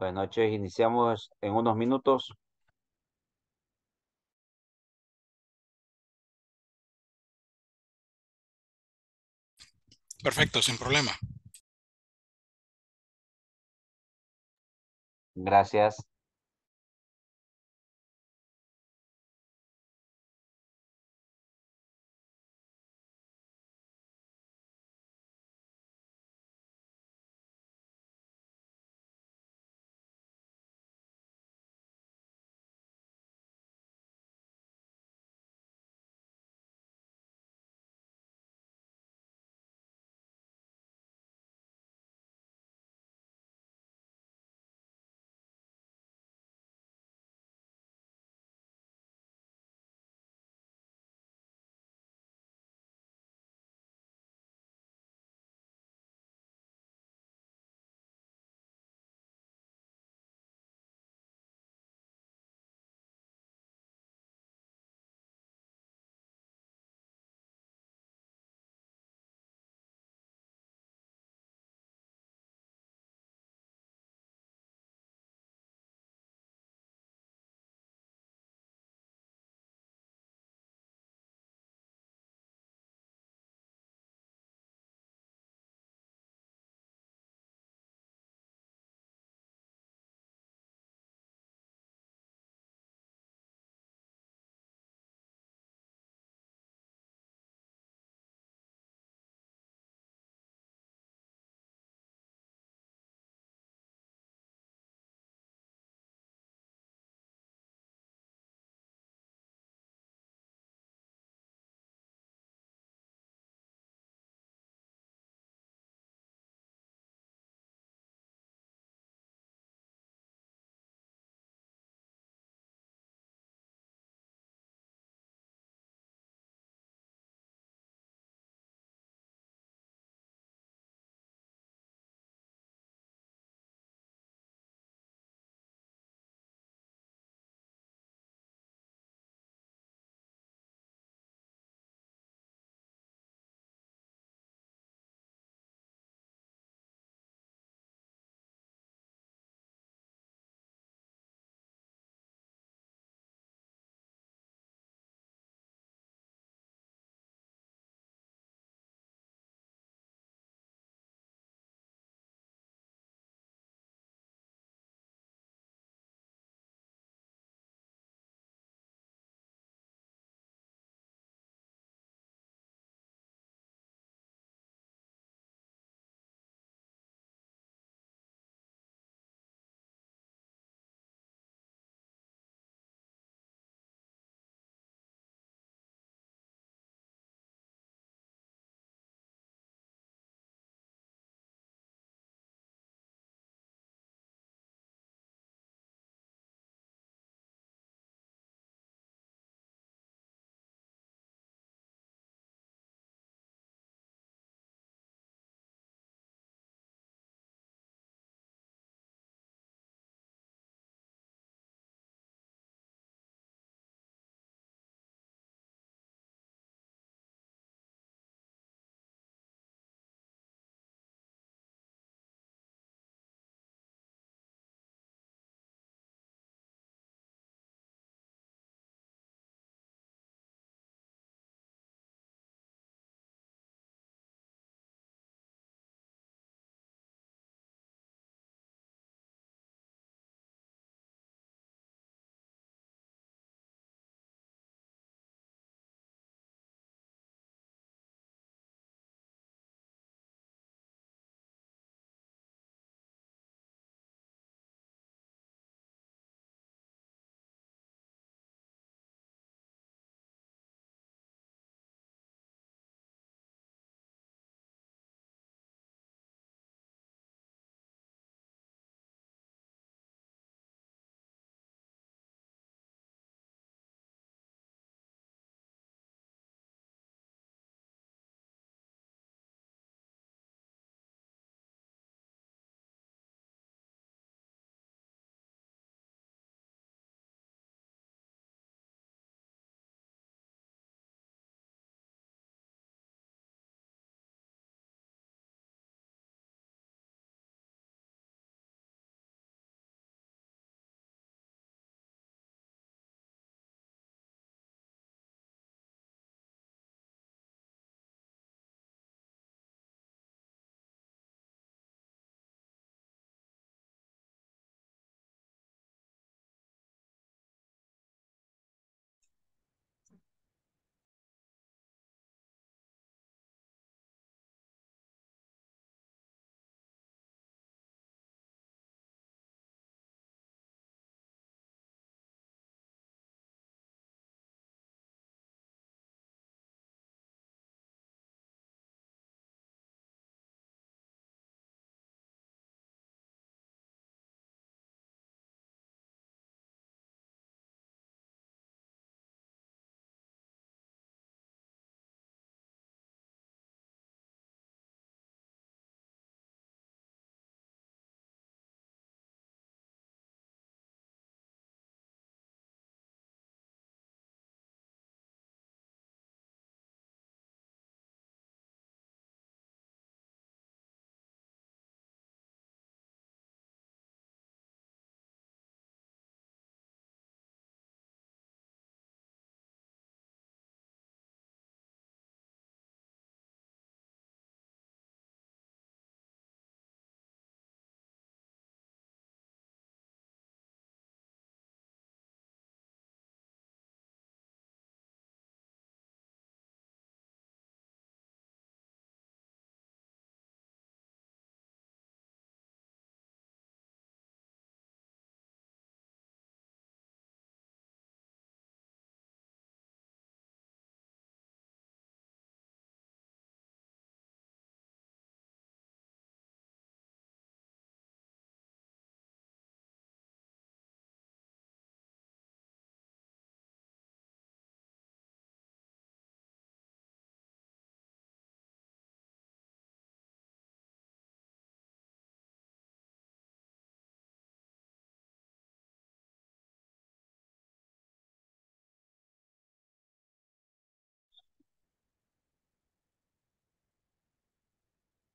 Buenas noches, iniciamos en unos minutos. Perfecto, sin problema. Gracias.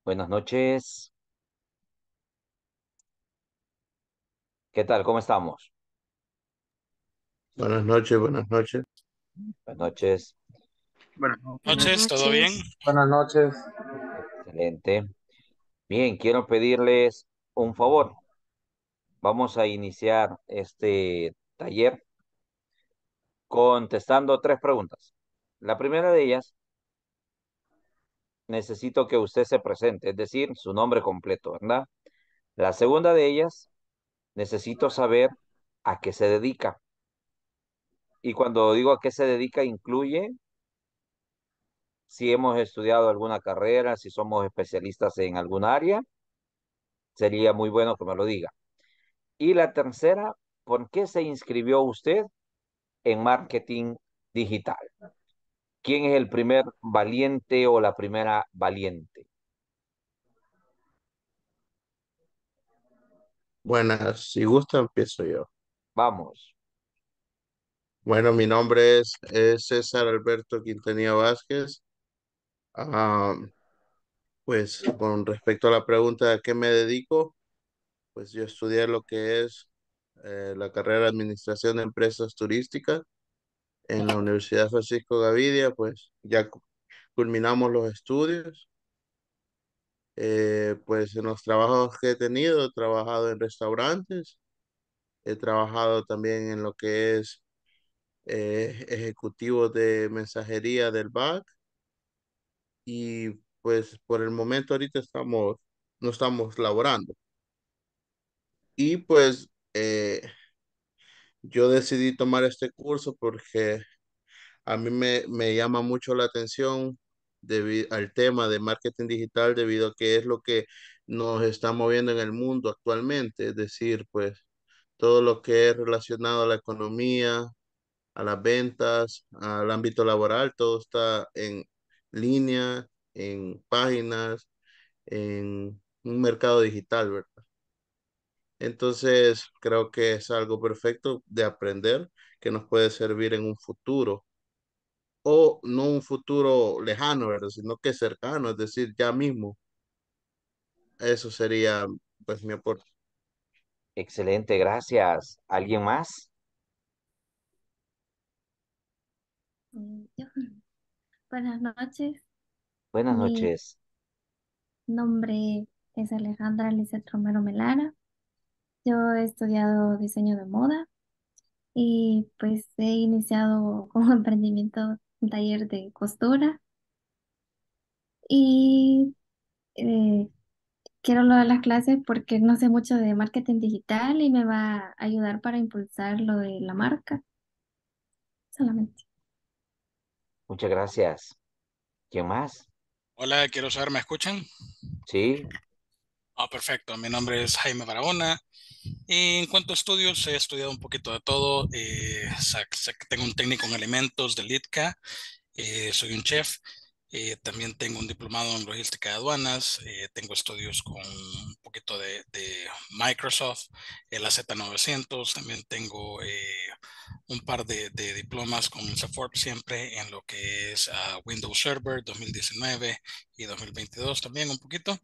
Buenas noches. ¿Qué tal? ¿Cómo estamos? Buenas noches, buenas noches. Buenas noches. Buenas noches, ¿todo bien? Buenas noches. Excelente. Bien, quiero pedirles un favor. Vamos a iniciar este taller contestando tres preguntas. La primera de ellas necesito que usted se presente, es decir, su nombre completo, ¿verdad? La segunda de ellas, necesito saber a qué se dedica. Y cuando digo a qué se dedica, incluye si hemos estudiado alguna carrera, si somos especialistas en alguna área, sería muy bueno que me lo diga. Y la tercera, ¿por qué se inscribió usted en marketing digital? ¿Quién es el primer valiente o la primera valiente? Buenas, si gusta empiezo yo. Vamos. Bueno, mi nombre es, César Alberto Quintanilla Vázquez. pues con respecto a la pregunta de qué me dedico, pues yo estudié lo que es eh, la carrera de Administración de Empresas Turísticas en la Universidad Francisco Gavidia, pues ya culminamos los estudios. Eh, pues en los trabajos que he tenido, he trabajado en restaurantes, he trabajado también en lo que es eh, ejecutivo de mensajería del BAC. Y pues por el momento ahorita estamos, no estamos laborando. Y pues eh, yo decidí tomar este curso porque a mí me, llama mucho la atención al tema de marketing digital debido a que es lo que nos está moviendo en el mundo actualmente, es decir, pues todo lo que es relacionado a la economía, a las ventas, al ámbito laboral, todo está en línea, en páginas, en un mercado digital, ¿verdad? Entonces, creo que es algo perfecto de aprender que nos puede servir en un futuro. O no un futuro lejano, sino que cercano, es decir, ya mismo. Eso sería pues mi aporte. Excelente, gracias. ¿Alguien más? Mm, Buenas noches. Buenas noches. Mi nombre es Alejandra Lizeth Romero Melara. Yo he estudiado diseño de moda y pues he iniciado como emprendimiento un taller de costura y eh, quiero lo de las clases porque no sé mucho de marketing digital y me va a ayudar para impulsar lo de la marca solamente. Muchas gracias. ¿Quién más? Hola, quiero saber, ¿me escuchan? Sí, Ah, perfecto. Mi nombre es Jaime Barahona. En cuanto a estudios, he estudiado un poquito de todo. Eh, tengo un técnico en alimentos de ITCA. Eh, soy un chef. Eh, también tengo un diplomado en logística de aduanas, tengo estudios con un poquito de, Microsoft, el la Z900, también tengo un par de, diplomas con Microsoft siempre en lo que es ah, Windows Server 2019 y 2022 también un poquito.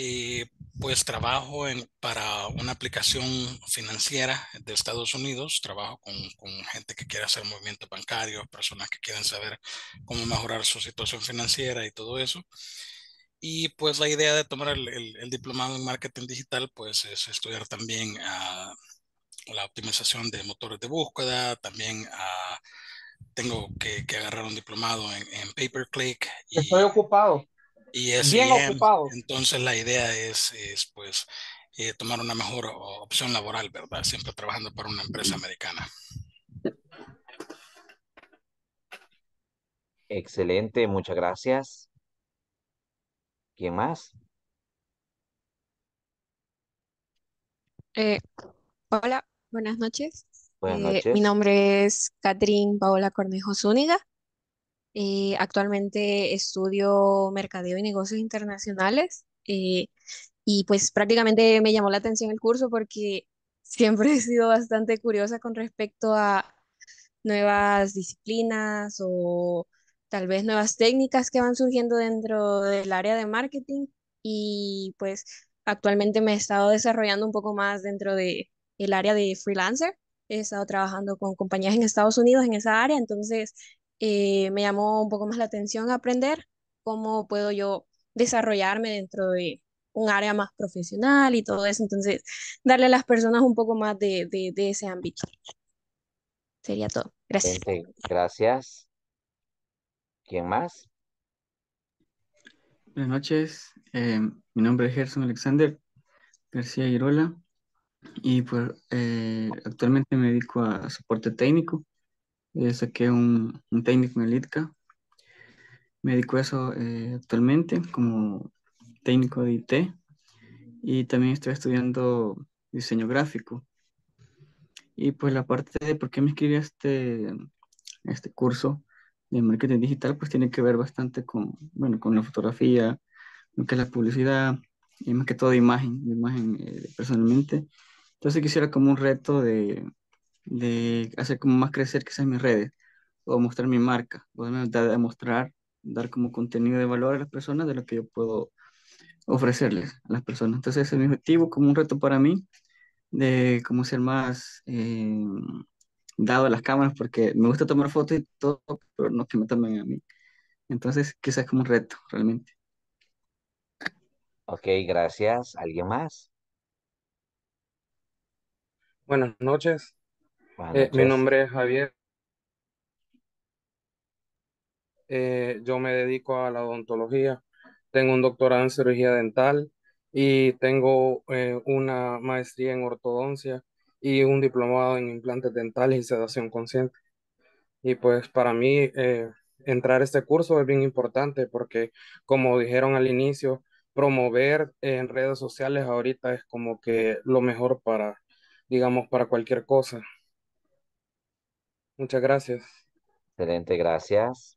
Y pues trabajo en, para una aplicación financiera de Estados Unidos, trabajo con, gente que quiere hacer movimientos bancarios, personas que quieren saber cómo mejorar su situación financiera y todo eso. Y pues la idea de tomar el, diplomado en marketing digital, pues es estudiar también ah, la optimización de motores de búsqueda, también ah, tengo que, agarrar un diplomado en, en pay-per-click. Estoy ocupado y es bien Entonces la idea es, es pues eh, tomar una mejor opción laboral, ¿verdad? Siempre trabajando para una empresa americana. Excelente, muchas gracias. ¿Quién más? Eh, hola, buenas noches. Eh, mi nombre es Catrín Paola Cornejo Zúñiga actualmente estudio mercadeo y negocios internacionales eh, y pues prácticamente me llamó la atención el curso porque siempre he sido bastante curiosa con respecto a nuevas disciplinas o tal vez nuevas técnicas que van surgiendo dentro del área de marketing y pues actualmente me he estado desarrollando un poco más dentro de el área de freelancer. He estado trabajando con compañías en Estados Unidos en esa área, entonces eh, me llamó un poco más la atención aprender cómo puedo yo desarrollarme dentro de un área más profesional y todo eso. Entonces, darle a las personas un poco más de, ese ámbito. Sería todo. Gracias. gracias. ¿Quién más? Buenas noches. Eh, mi nombre es Gerson Alexander García Irola y por, pues, eh, actualmente me dedico a soporte técnico eh, saqué un, técnico en el ITCA. Me dedico a eso eh, actualmente como técnico de IT y también estoy estudiando diseño gráfico. Y pues la parte de por qué me inscribí a este, este curso de marketing digital, pues tiene que ver bastante con, bueno, con la fotografía, lo que es la publicidad, y más que todo de imagen, de imagen eh, personalmente. Entonces quisiera como un reto de, de hacer como más crecer quizás mis redes o mostrar mi marca, o demostrar, dar como contenido de valor a las personas de lo que yo puedo ofrecerles a las personas. Entonces ese es mi objetivo, como un reto para mí, de como ser más eh, dado a las cámaras, porque me gusta tomar fotos y todo, pero no que me tomen a mí. Entonces quizás como un reto, realmente. Ok, gracias. ¿Alguien más? Buenas noches. Ah, eh, mi pues. nombre es Javier. Eh, yo me dedico a la odontología. Tengo un doctorado en cirugía dental y tengo eh, una maestría en ortodoncia y un diplomado en implantes dentales y sedación consciente. Y pues para mí entrar a este curso es bien importante porque como dijeron al inicio, promover en redes sociales ahorita es como que lo mejor para, digamos, para cualquier cosa. Muchas gracias. Excelente, gracias.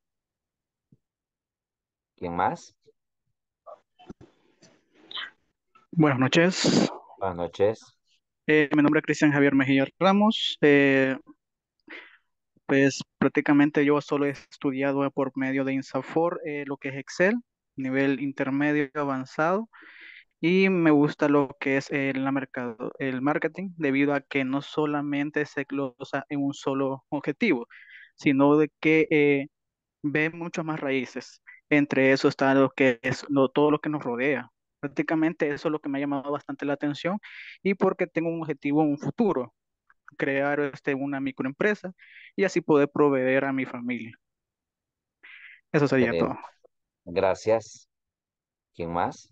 ¿Quién más? Buenas noches. Buenas noches. Eh, mi nombre es Cristian Javier Mejía Ramos. Eh, pues prácticamente yo solo he estudiado por medio de INSAFOR eh, lo que es Excel, nivel intermedio avanzado. Y me gusta lo que es el, mercado, el marketing, debido a que no solamente se glosa en un solo objetivo, sino de que eh, ve muchas más raíces. Entre eso está lo que es todo lo que nos rodea. Prácticamente eso es lo que me ha llamado bastante la atención y porque tengo un objetivo, en un futuro, crear este, una microempresa y así poder proveer a mi familia. Eso sería todo. Gracias. ¿Quién más?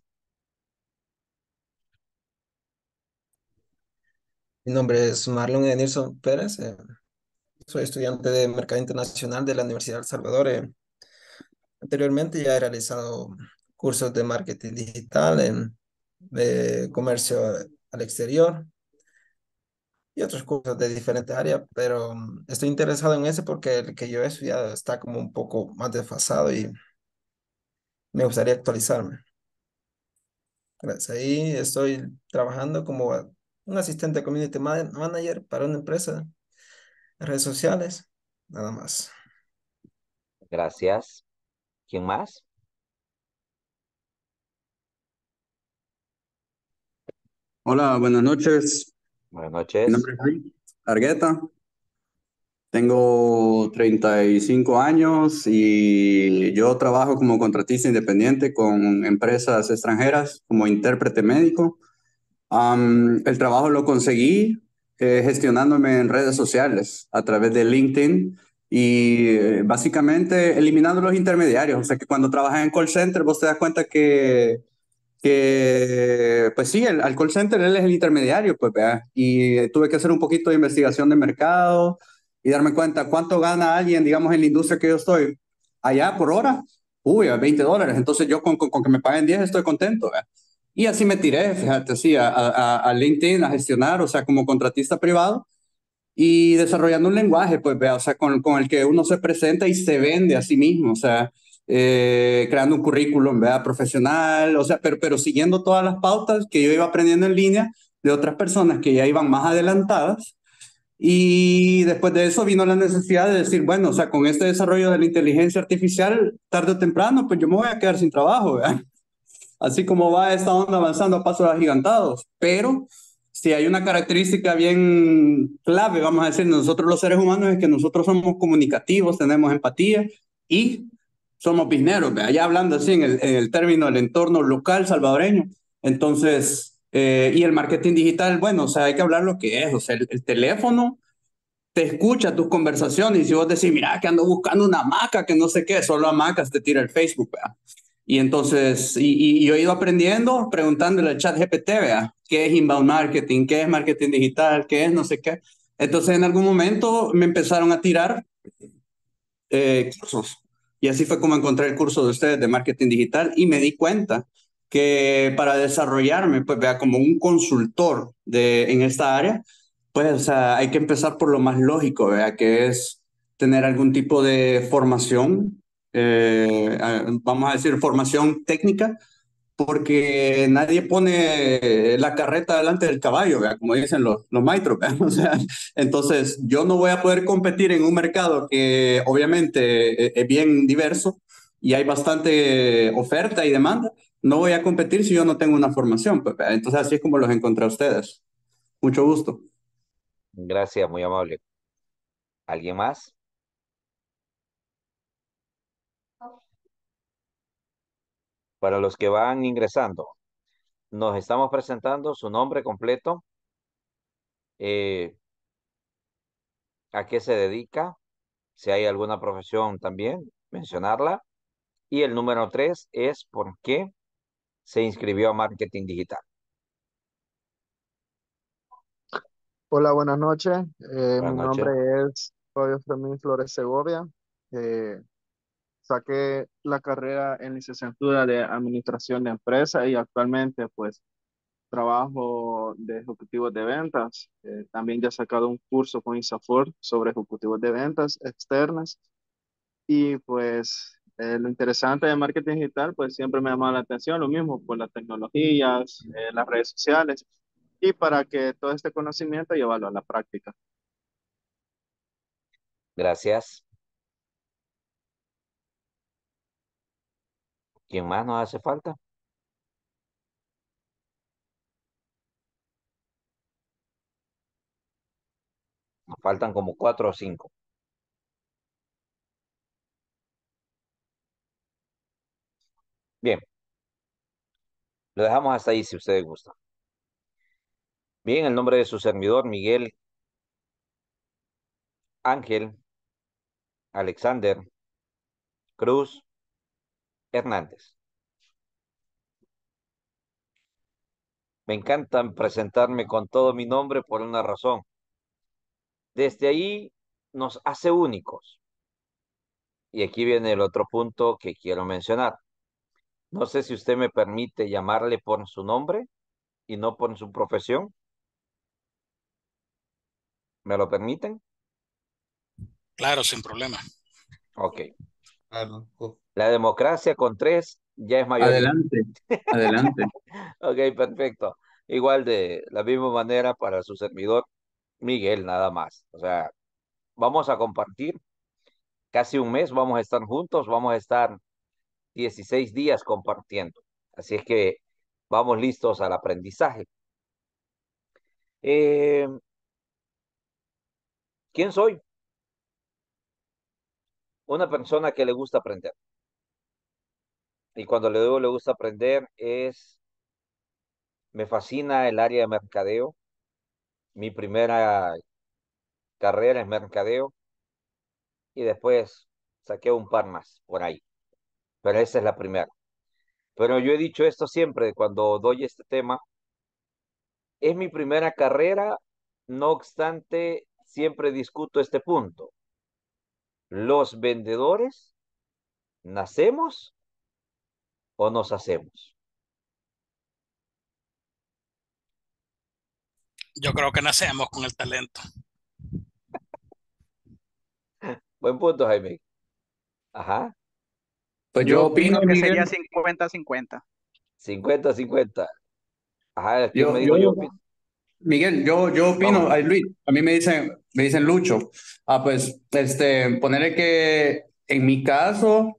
Mi nombre es Marlon Ednilson Pérez. Eh, soy estudiante de Mercado Internacional de la Universidad de El Salvador. Eh. Anteriormente ya he realizado cursos de marketing digital, de comercio al exterior y otros cursos de diferentes áreas, pero mm, estoy interesado en ese porque el que yo he estudiado está como un poco más desfasado y me gustaría actualizarme. Gracias. Ahí estoy trabajando como un asistente community manager para una empresa, redes sociales, nada más. Gracias. ¿Quién más? Hola, buenas noches. Buenas noches. Mi nombre es Argueta. Tengo 35 años y yo trabajo como contratista independiente con empresas extranjeras como intérprete médico el trabajo lo conseguí eh, gestionándome en redes sociales a través de LinkedIn y eh, básicamente eliminando los intermediarios. O sea que cuando trabajas en call center vos te das cuenta que, que pues sí, el, al call center él es el intermediario, pues Y eh, tuve que hacer un poquito de investigación de mercado y darme cuenta cuánto gana alguien, digamos, en la industria que yo estoy, allá por hora, uy, a 20 dólares. Entonces yo con, con, que me paguen 10 estoy contento, ¿verdad? Y así me tiré, fíjate, así a, a, a, LinkedIn, a gestionar, o sea, como contratista privado y desarrollando un lenguaje, pues, vea, o sea, con, con, el que uno se presenta y se vende a sí mismo, o sea, eh, creando un currículum, vea, profesional, o sea, pero, pero siguiendo todas las pautas que yo iba aprendiendo en línea de otras personas que ya iban más adelantadas. Y después de eso vino la necesidad de decir, bueno, o sea, con este desarrollo de la inteligencia artificial, tarde o temprano, pues yo me voy a quedar sin trabajo, ¿verdad? así como va esta onda avanzando a pasos agigantados, pero si hay una característica bien clave, vamos a decir, nosotros los seres humanos es que nosotros somos comunicativos, tenemos empatía y somos pisneros, ya hablando así en el, en el término del entorno local salvadoreño. Entonces, eh, y el marketing digital, bueno, o sea, hay que hablar lo que es, o sea, el, teléfono te escucha tus conversaciones y si vos decís, mira, que ando buscando una hamaca, que no sé qué, solo hamacas te tira el Facebook, ¿verdad? Y entonces, y, y, yo he ido aprendiendo, preguntándole al chat GPT, vea, ¿qué es inbound marketing? ¿Qué es marketing digital? ¿Qué es no sé qué? Entonces, en algún momento me empezaron a tirar eh, cursos. Y así fue como encontré el curso de ustedes de marketing digital y me di cuenta que para desarrollarme, pues vea, como un consultor de, en esta área, pues sea, hay que empezar por lo más lógico, vea, que es tener algún tipo de formación eh, vamos a decir, formación técnica, porque nadie pone la carreta delante del caballo, como dicen los, los maestros. entonces, yo no voy a poder competir en un mercado que obviamente e, e, es bien diverso y hay bastante oferta y demanda. No voy a competir si yo no tengo una formación. Pues, entonces, así es como los encontré a ustedes. Mucho gusto. Gracias, muy amable. ¿Alguien más? Para los que van ingresando, nos estamos presentando su nombre completo, eh, a qué se dedica, si hay alguna profesión también, mencionarla. Y el número tres es por qué se inscribió a marketing digital. Hola, buenas noches. Eh, mi nombre es Fabio Fermín Flores Segovia. Eh, saqué la carrera en licenciatura de administración de empresas y actualmente pues trabajo de ejecutivos de ventas. Eh, también ya he sacado un curso con ISAFOR sobre ejecutivos de ventas externas. Y pues eh, lo interesante de marketing digital, pues siempre me llamado la atención lo mismo, por las tecnologías, eh, las redes sociales, y para que todo este conocimiento llevarlo a la práctica. Gracias. ¿Quién más nos hace falta? Nos faltan como cuatro o cinco. Bien. Lo dejamos hasta ahí si ustedes gustan. Bien, el nombre de su servidor, Miguel Ángel Alexander Cruz Hernández. Me encanta presentarme con todo mi nombre por una razón. Desde ahí nos hace únicos. Y aquí viene el otro punto que quiero mencionar. No sé si usted me permite llamarle por su nombre y no por su profesión. ¿Me lo permiten? Claro, sin problema. Ok. Claro. La democracia con tres ya es mayor. Adelante, adelante. ok, perfecto. Igual de la misma manera para su servidor, Miguel, nada más. O sea, vamos a compartir casi un mes, vamos a estar juntos, vamos a estar 16 días compartiendo. Así es que vamos listos al aprendizaje. Eh, ¿Quién soy? Una persona que le gusta aprender y cuando le digo le gusta aprender es, me fascina el área de mercadeo. Mi primera carrera es mercadeo y después saqué un par más por ahí. Pero esa es la primera. Pero yo he dicho esto siempre cuando doy este tema. Es mi primera carrera, no obstante, siempre discuto este punto. Los vendedores nacemos o nos hacemos? Yo creo que nacemos con el talento. Buen punto, Jaime. Ajá. Pues yo, opino que sería 50-50. 50-50. Ajá, yo, Miguel, yo, yo opino, ay, Luis, a mí me dicen, me dicen Lucho. Ah, pues, este, ponerle que en mi caso,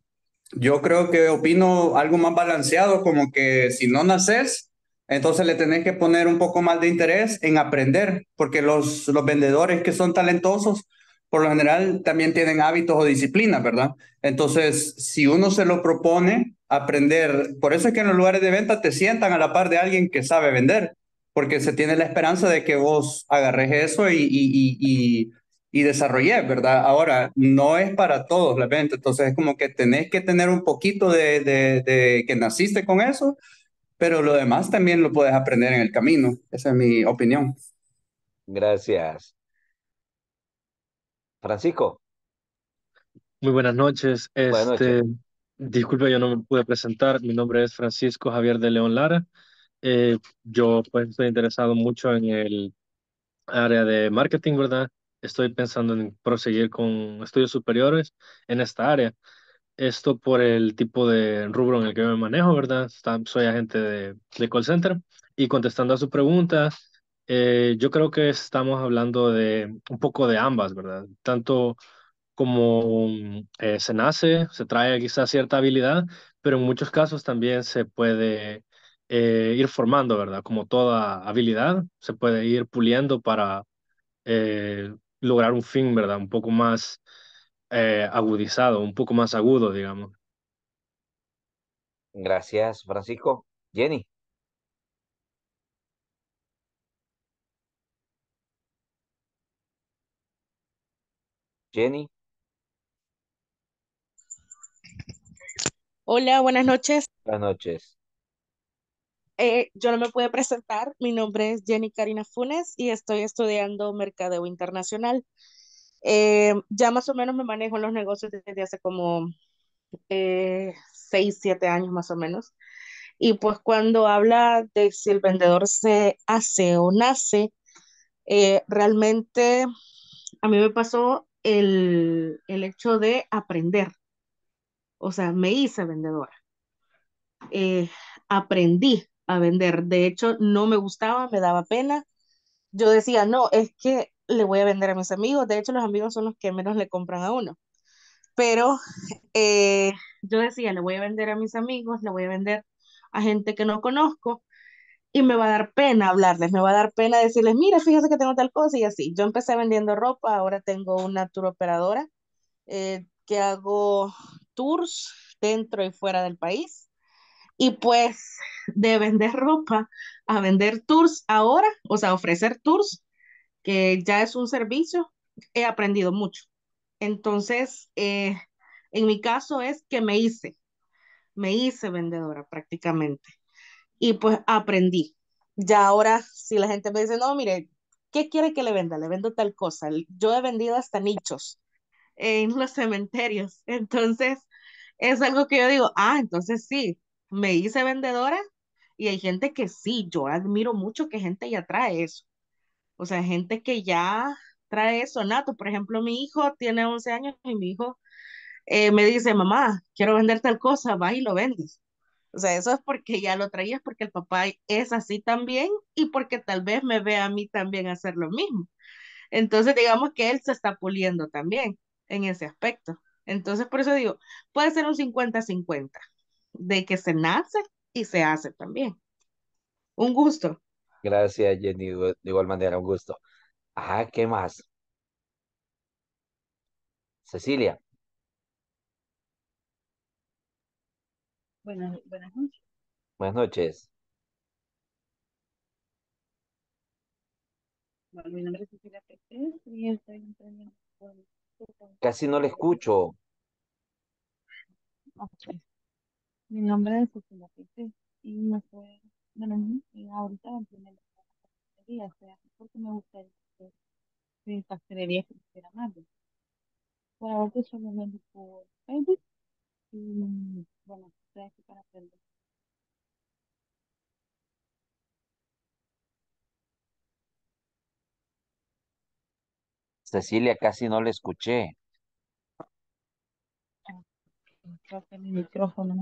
yo creo que opino algo más balanceado, como que si no naces, entonces le tenés que poner un poco más de interés en aprender, porque los, los vendedores que son talentosos, por lo general también tienen hábitos o disciplinas, ¿verdad? Entonces, si uno se lo propone aprender, por eso es que en los lugares de venta te sientan a la par de alguien que sabe vender, porque se tiene la esperanza de que vos agarres eso y, y, y y desarrollé, ¿verdad? Ahora, no es para todos la venta, entonces es como que tenés que tener un poquito de, de, que naciste con eso, pero lo demás también lo puedes aprender en el camino, esa es mi opinión. Gracias. Francisco. Muy buenas noches. Este, Disculpe, yo no me pude presentar. Mi nombre es Francisco Javier de León Lara. Eh, yo pues estoy interesado mucho en el área de marketing, ¿verdad? estoy pensando en proseguir con estudios superiores en esta área. Esto por el tipo de rubro en el que yo me manejo, ¿verdad? soy agente de, de, call center y contestando a su pregunta, eh, yo creo que estamos hablando de un poco de ambas, ¿verdad? Tanto como mm, eh, se nace, se trae quizás cierta habilidad, pero en muchos casos también se puede eh, ir formando, ¿verdad? Como toda habilidad, se puede ir puliendo para lograr un fin, ¿verdad? Un poco más eh, agudizado, un poco más agudo, digamos. Gracias, Francisco. Jenny. Jenny. Hola, buenas noches. Buenas noches. Eh, yo no me pude presentar, mi nombre es Jenny Karina Funes y estoy estudiando mercadeo internacional. Eh, ya más o menos me manejo en los negocios desde hace como eh, seis, siete años más o menos. Y pues cuando habla de si el vendedor se hace o nace, realmente a mí me pasó el, hecho de aprender. O sea, me hice vendedora. aprendí vender. De hecho, no me gustaba, me daba pena. Yo decía, no, es que le voy a vender a mis amigos. De hecho, los amigos son los que menos le compran a uno. Pero eh, yo decía, le voy a vender a mis amigos, le voy a vender a gente que no conozco y me va a dar pena hablarles, me va a dar pena decirles, mira, fíjate que tengo tal cosa y así. Yo empecé vendiendo ropa, ahora tengo una tour operadora eh, que hago tours dentro y fuera del país y pues de vender ropa a vender tours ahora, o sea, ofrecer tours, que ya es un servicio, he aprendido mucho. Entonces, eh, en mi caso es que me hice, me hice vendedora prácticamente y pues aprendí. Ya ahora, si la gente me dice, no, mire, ¿qué quiere que le venda? Le vendo tal cosa. Yo he vendido hasta nichos en los cementerios. Entonces, es algo que yo digo, ah, entonces sí, me hice vendedora y hay gente que sí, yo admiro mucho que gente ya trae eso. O sea, gente que ya trae eso nato. Por ejemplo, mi hijo tiene 11 años y mi hijo eh, me dice, mamá, quiero vender tal cosa, va y lo vendes. O sea, eso es porque ya lo traías, porque el papá es así también y porque tal vez me ve a mí también hacer lo mismo. Entonces, digamos que él se está puliendo también en ese aspecto. Entonces, por eso digo, puede ser un 50-50 de que se nace y se hace también. Un gusto. Gracias, Jenny. De igual manera, un gusto. ajá, ah, ¿qué más? Cecilia. Buenas, noches. Buenas noches. mi nombre es Cecilia Pérez y estoy Casi no le escucho. Mi nombre es y me fue, bueno, ahorita la pastelería, porque me gustaría que pastelería Por solo por Facebook y, bueno, estoy aquí para aprender. Cecilia, casi no le escuché. micrófono.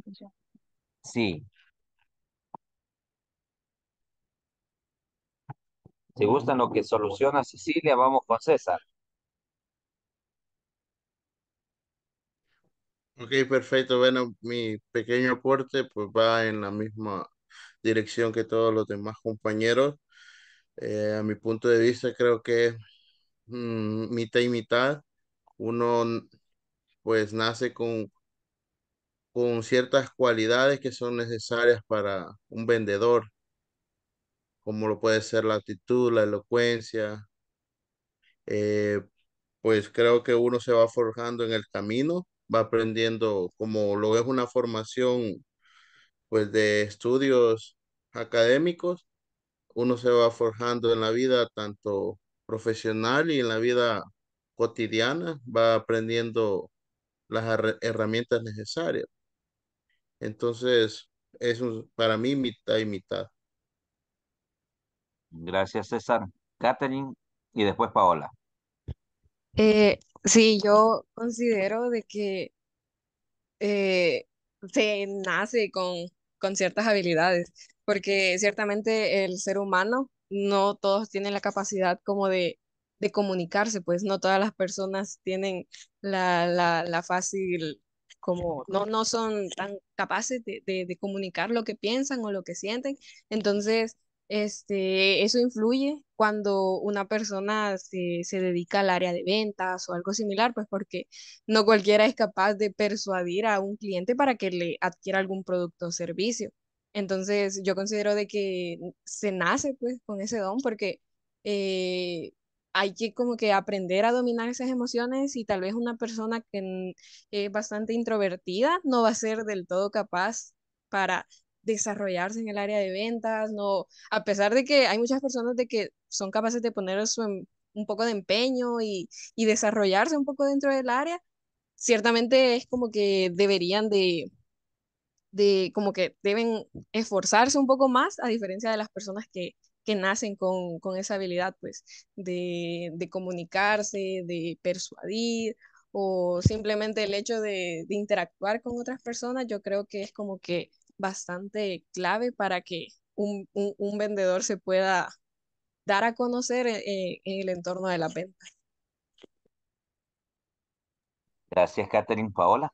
Sí. Si gustan lo que soluciona Cecilia, vamos con César. Ok, perfecto. Bueno, mi pequeño aporte pues va en la misma dirección que todos los demás compañeros. Eh, a mi punto de vista creo que mm, mitad y mitad. Uno pues nace con con ciertas cualidades que son necesarias para un vendedor, como lo puede ser la actitud, la elocuencia. Eh, pues creo que uno se va forjando en el camino, va aprendiendo como lo es una formación pues de estudios académicos, uno se va forjando en la vida tanto profesional y en la vida cotidiana, va aprendiendo las herramientas necesarias. Entonces, es un, para mí mitad y mitad. Gracias, César. Catherine y después Paola. Eh, sí, yo considero de que eh, se nace con, con ciertas habilidades, porque ciertamente el ser humano no todos tienen la capacidad como de, de comunicarse, pues no todas las personas tienen la, la, la fácil como no, no son tan capaces de, comunicar lo que piensan o lo que sienten. Entonces, este, eso influye cuando una persona se, dedica al área de ventas o algo similar, pues porque no cualquiera es capaz de persuadir a un cliente para que le adquiera algún producto o servicio. Entonces, yo considero de que se nace pues con ese don porque eh, hay que como que aprender a dominar esas emociones y tal vez una persona que es bastante introvertida no va a ser del todo capaz para desarrollarse en el área de ventas, no, a pesar de que hay muchas personas de que son capaces de poner em, un poco de empeño y, y desarrollarse un poco dentro del área, ciertamente es como que deberían de, de como que deben esforzarse un poco más a diferencia de las personas que que nacen con, con esa habilidad, pues, de, comunicarse, de persuadir o simplemente el hecho de, interactuar con otras personas, yo creo que es como que bastante clave para que un, vendedor se pueda dar a conocer en, eh, en el entorno de la venta. Gracias, Catherine. Paola.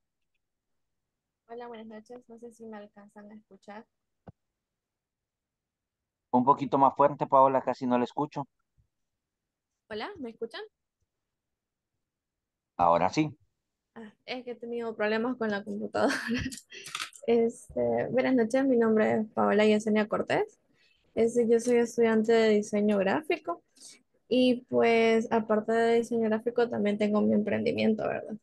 Hola, buenas noches. No sé si me alcanzan a escuchar. Un poquito más fuerte, Paola, casi no la escucho. Hola, ¿me escuchan? Ahora sí. Ah, es que he tenido problemas con la computadora. Este, buenas noches, mi nombre es Paola Yesenia Cortés. Este, yo soy estudiante de diseño gráfico y pues aparte de diseño gráfico también tengo mi emprendimiento, ¿verdad?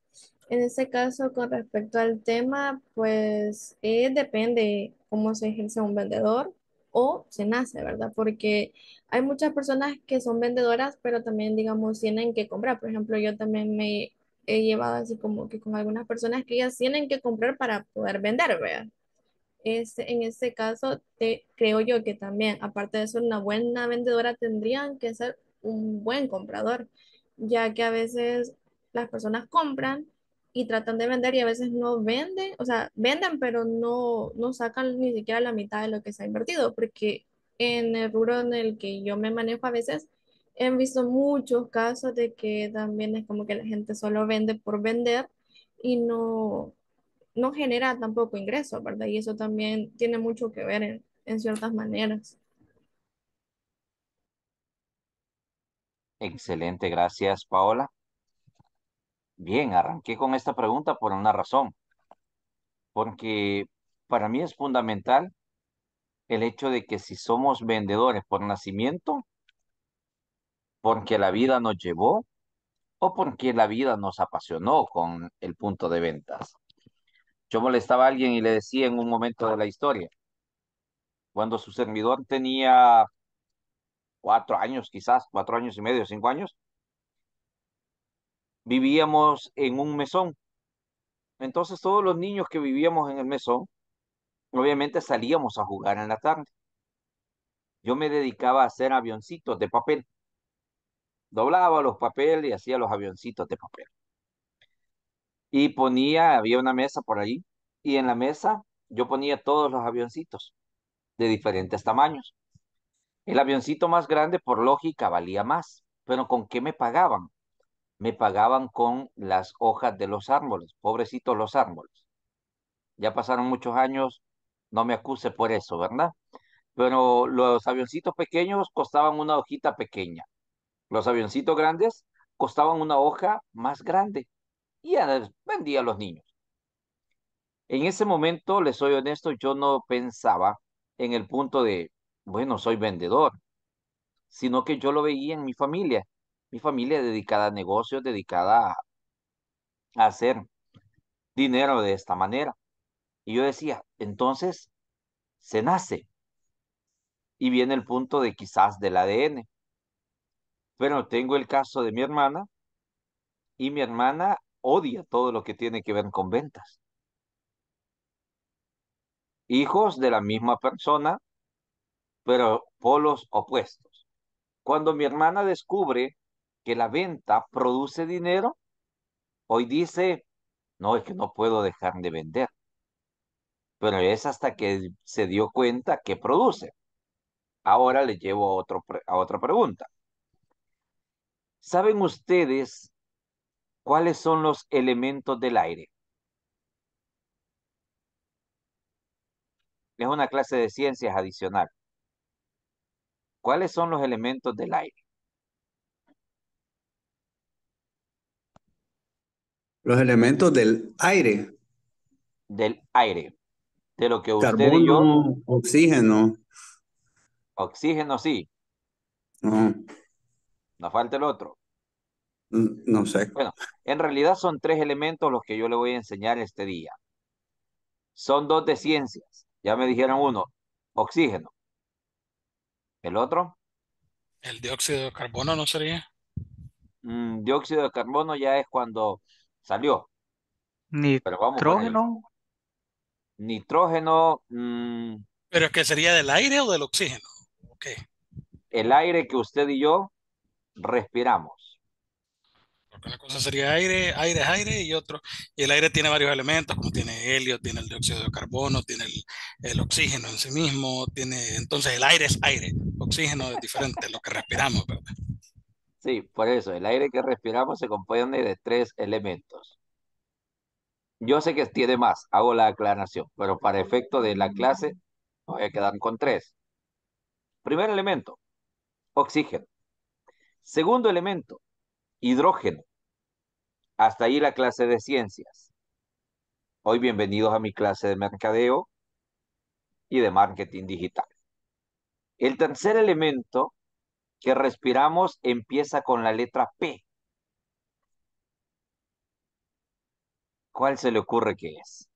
En este caso, con respecto al tema, pues eh, depende cómo se ejerce un vendedor, o se nace, ¿verdad? Porque hay muchas personas que son vendedoras, pero también, digamos, tienen que comprar. Por ejemplo, yo también me he llevado así como que con algunas personas que ellas tienen que comprar para poder vender, ¿verdad? Este, en este caso, te, creo yo que también, aparte de ser una buena vendedora, tendrían que ser un buen comprador, ya que a veces las personas compran y tratan de vender y a veces no venden, o sea, venden pero no, no sacan ni siquiera la mitad de lo que se ha invertido, porque en el rubro en el que yo me manejo a veces, he visto muchos casos de que también es como que la gente solo vende por vender y no, no genera tampoco ingresos, ¿verdad? Y eso también tiene mucho que ver en, en ciertas maneras. Excelente, gracias Paola. Bien, arranqué con esta pregunta por una razón, porque para mí es fundamental el hecho de que si somos vendedores por nacimiento, porque la vida nos llevó o porque la vida nos apasionó con el punto de ventas. Yo molestaba a alguien y le decía en un momento de la historia, cuando su servidor tenía cuatro años, quizás cuatro años y medio, cinco años, vivíamos en un mesón. Entonces todos los niños que vivíamos en el mesón, obviamente salíamos a jugar en la tarde. Yo me dedicaba a hacer avioncitos de papel. Doblaba los papeles y hacía los avioncitos de papel. Y ponía, había una mesa por ahí, y en la mesa yo ponía todos los avioncitos de diferentes tamaños. El avioncito más grande, por lógica, valía más. Pero ¿con qué me pagaban? me pagaban con las hojas de los árboles. Pobrecitos los árboles. Ya pasaron muchos años, no me acuse por eso, ¿verdad? Pero los avioncitos pequeños costaban una hojita pequeña. Los avioncitos grandes costaban una hoja más grande y vendía a los niños. En ese momento, les soy honesto, yo no pensaba en el punto de, bueno, soy vendedor, sino que yo lo veía en mi familia mi familia dedicada a negocios, dedicada a hacer dinero de esta manera. Y yo decía, entonces, se nace. Y viene el punto de quizás del ADN. Pero tengo el caso de mi hermana y mi hermana odia todo lo que tiene que ver con ventas. Hijos de la misma persona, pero polos opuestos. Cuando mi hermana descubre que la venta produce dinero, hoy dice, no, es que no puedo dejar de vender. Pero es hasta que se dio cuenta que produce. Ahora le llevo a, otro, a otra pregunta. ¿Saben ustedes cuáles son los elementos del aire? Es una clase de ciencias adicional. ¿Cuáles son los elementos del aire? Los elementos del aire. Del aire. De lo que usted y yo... oxígeno. Oxígeno, sí. No. falta el otro. No sé. Bueno, en realidad son tres elementos los que yo le voy a enseñar este día. Son dos de ciencias. Ya me dijeron uno, oxígeno. ¿El otro? El dióxido de carbono no sería. Mm, dióxido de carbono ya es cuando Salió. Nitrógeno. Nitrógeno. Mm, Pero es que sería del aire o del oxígeno. El aire que usted y yo respiramos. Porque una cosa sería aire, aire es aire y otro. Y el aire tiene varios elementos, como tiene helio, tiene el dióxido de carbono, tiene el, oxígeno en sí mismo, tiene. Entonces el aire es aire. Oxígeno es diferente, lo que respiramos, ¿verdad? Sí, por eso, el aire que respiramos se compone de tres elementos. Yo sé que tiene más, hago la aclaración, pero para efecto de la clase voy a quedar con tres. Primer elemento, oxígeno. Segundo elemento, hidrógeno. Hasta ahí la clase de ciencias. Hoy bienvenidos a mi clase de mercadeo y de marketing digital. El tercer elemento que respiramos empieza con la letra P. ¿Cuál se le ocurre que es?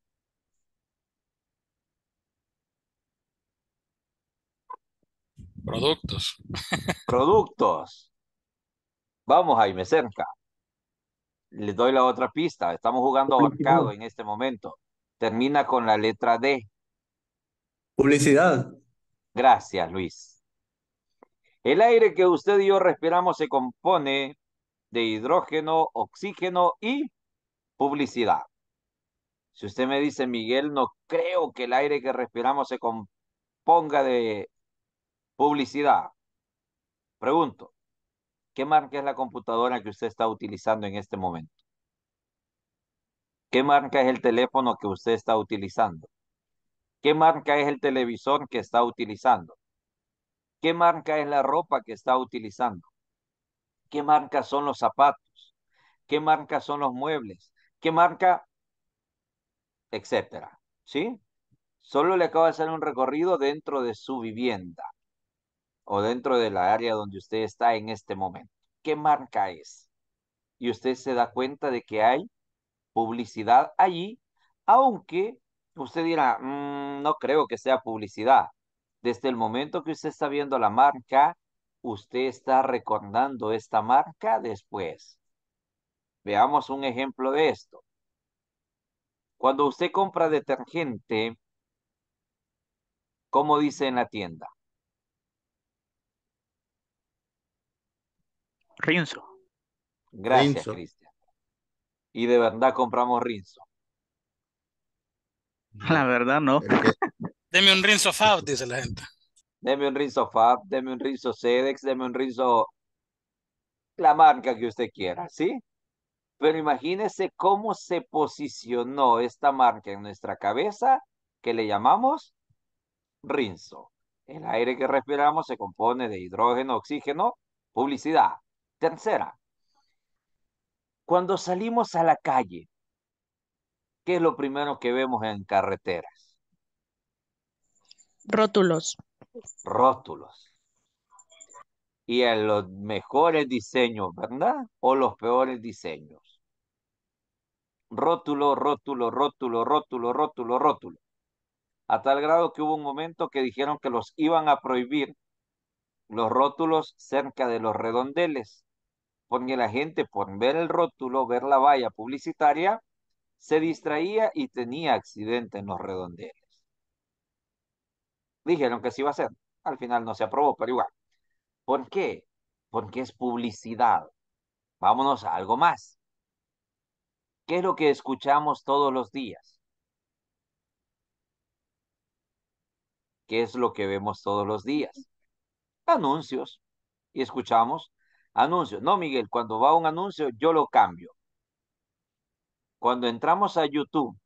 Productos. Productos. Vamos, me cerca. Les doy la otra pista. Estamos jugando mercado en este momento. Termina con la letra D. Publicidad. Gracias, Luis. El aire que usted y yo respiramos se compone de hidrógeno, oxígeno y publicidad. Si usted me dice, Miguel, no creo que el aire que respiramos se componga de publicidad. Pregunto, ¿qué marca es la computadora que usted está utilizando en este momento? ¿Qué marca es el teléfono que usted está utilizando? ¿Qué marca es el televisor que está utilizando? ¿Qué marca es la ropa que está utilizando? ¿Qué marca son los zapatos? ¿Qué marca son los muebles? ¿Qué marca? Etcétera. ¿Sí? Solo le acaba de hacer un recorrido dentro de su vivienda o dentro de la área donde usted está en este momento. ¿Qué marca es? Y usted se da cuenta de que hay publicidad allí, aunque usted dirá, mm, no creo que sea publicidad. Desde el momento que usted está viendo la marca, usted está recordando esta marca después. Veamos un ejemplo de esto. Cuando usted compra detergente, ¿cómo dice en la tienda? Rinzo. Gracias, Cristian. Y de verdad compramos Rinzo. La verdad no. Deme un rinzo Fab, dice la gente. Deme un rinzo Fab, deme un rinzo Sedex, deme un rinzo la marca que usted quiera, ¿sí? Pero imagínese cómo se posicionó esta marca en nuestra cabeza que le llamamos rinzo. El aire que respiramos se compone de hidrógeno, oxígeno, publicidad. Tercera, cuando salimos a la calle, ¿qué es lo primero que vemos en carretera? Rótulos. Rótulos. Y en los mejores diseños, ¿verdad? O los peores diseños. Rótulo, rótulo, rótulo, rótulo, rótulo, rótulo. A tal grado que hubo un momento que dijeron que los iban a prohibir los rótulos cerca de los redondeles. Porque la gente, por ver el rótulo, ver la valla publicitaria, se distraía y tenía accidentes en los redondeles dijeron que sí iba a ser. Al final no se aprobó, pero igual. ¿Por qué? Porque es publicidad. Vámonos a algo más. ¿Qué es lo que escuchamos todos los días? ¿Qué es lo que vemos todos los días? Anuncios. Y escuchamos anuncios. No, Miguel, cuando va un anuncio, yo lo cambio. Cuando entramos a YouTube,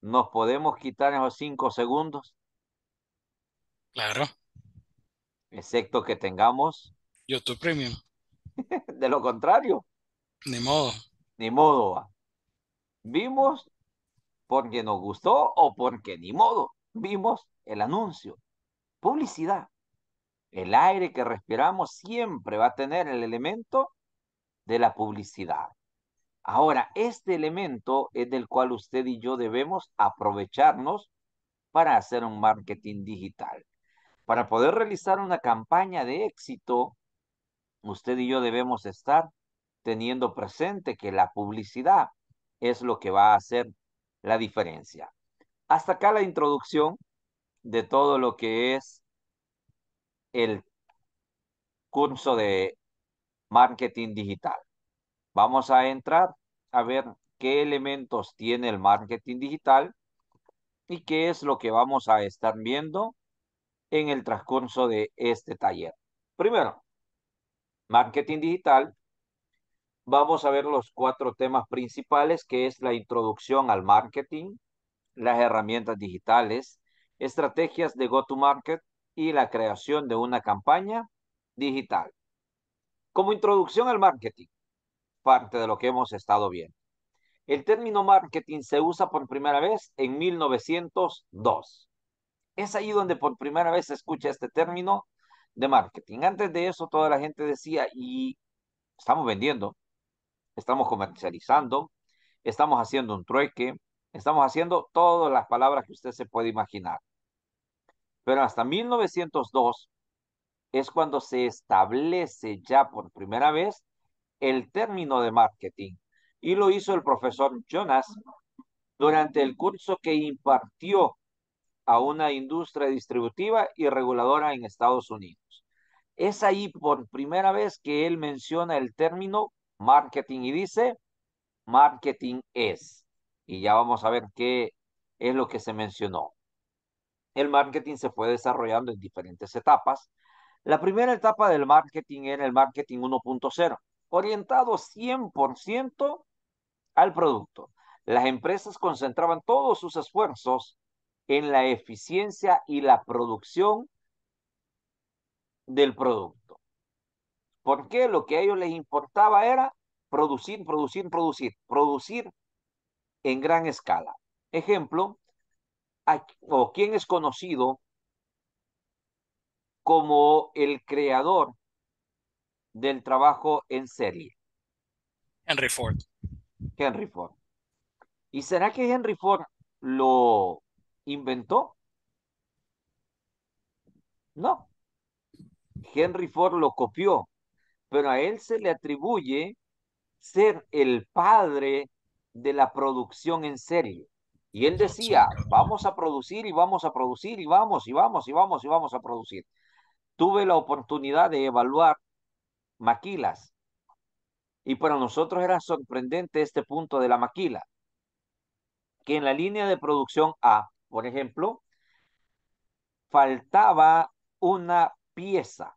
nos podemos quitar esos cinco segundos Claro. Excepto que tengamos YouTube Premium. de lo contrario. Ni modo. Ni modo. Vimos porque nos gustó o porque ni modo. Vimos el anuncio. Publicidad. El aire que respiramos siempre va a tener el elemento de la publicidad. Ahora, este elemento es del cual usted y yo debemos aprovecharnos para hacer un marketing digital. Para poder realizar una campaña de éxito, usted y yo debemos estar teniendo presente que la publicidad es lo que va a hacer la diferencia. Hasta acá la introducción de todo lo que es el curso de marketing digital. Vamos a entrar a ver qué elementos tiene el marketing digital y qué es lo que vamos a estar viendo en el transcurso de este taller. Primero, marketing digital. Vamos a ver los cuatro temas principales, que es la introducción al marketing, las herramientas digitales, estrategias de go-to-market y la creación de una campaña digital. Como introducción al marketing, parte de lo que hemos estado viendo. El término marketing se usa por primera vez en 1902. Es ahí donde por primera vez se escucha este término de marketing. Antes de eso, toda la gente decía, y estamos vendiendo, estamos comercializando, estamos haciendo un trueque, estamos haciendo todas las palabras que usted se puede imaginar. Pero hasta 1902 es cuando se establece ya por primera vez el término de marketing. Y lo hizo el profesor Jonas durante el curso que impartió a una industria distributiva y reguladora en Estados Unidos. Es ahí por primera vez que él menciona el término marketing y dice, marketing es. Y ya vamos a ver qué es lo que se mencionó. El marketing se fue desarrollando en diferentes etapas. La primera etapa del marketing era el marketing 1.0, orientado 100% al producto. Las empresas concentraban todos sus esfuerzos en la eficiencia y la producción del producto. Porque lo que a ellos les importaba era producir, producir, producir, producir en gran escala. Ejemplo, o quien es conocido como el creador del trabajo en serie. Henry Ford. Henry Ford. ¿Y será que Henry Ford lo inventó? No. Henry Ford lo copió, pero a él se le atribuye ser el padre de la producción en serie. Y él decía, vamos a producir y vamos a producir y vamos y vamos y vamos y vamos a producir. Tuve la oportunidad de evaluar maquilas y para nosotros era sorprendente este punto de la maquila, que en la línea de producción A por ejemplo, faltaba una pieza.